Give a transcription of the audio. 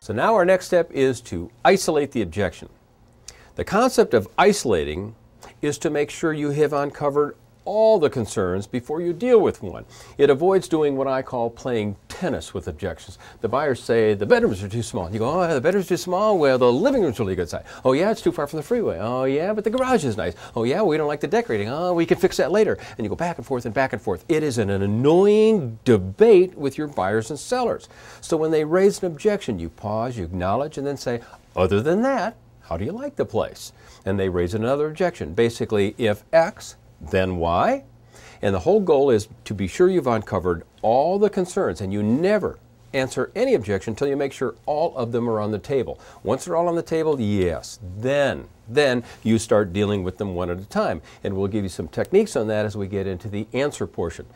So now our next step is to isolate the objection. The concept of isolating is to make sure you have uncovered all the concerns before you deal with one. It avoids doing what I call playing tennis with objections. The buyers say, the bedrooms are too small. you go, oh, the bedroom's too small. Well, the living room's really good size. Oh, yeah, it's too far from the freeway. Oh, yeah, but the garage is nice. Oh, yeah, we don't like the decorating. Oh, we can fix that later. And you go back and forth and back and forth. It is an annoying debate with your buyers and sellers. So when they raise an objection, you pause, you acknowledge, and then say, other than that, how do you like the place? And they raise another objection. Basically, if X, then why? And the whole goal is to be sure you've uncovered all the concerns and you never answer any objection until you make sure all of them are on the table. Once they're all on the table, yes, then then you start dealing with them one at a time. And we'll give you some techniques on that as we get into the answer portion.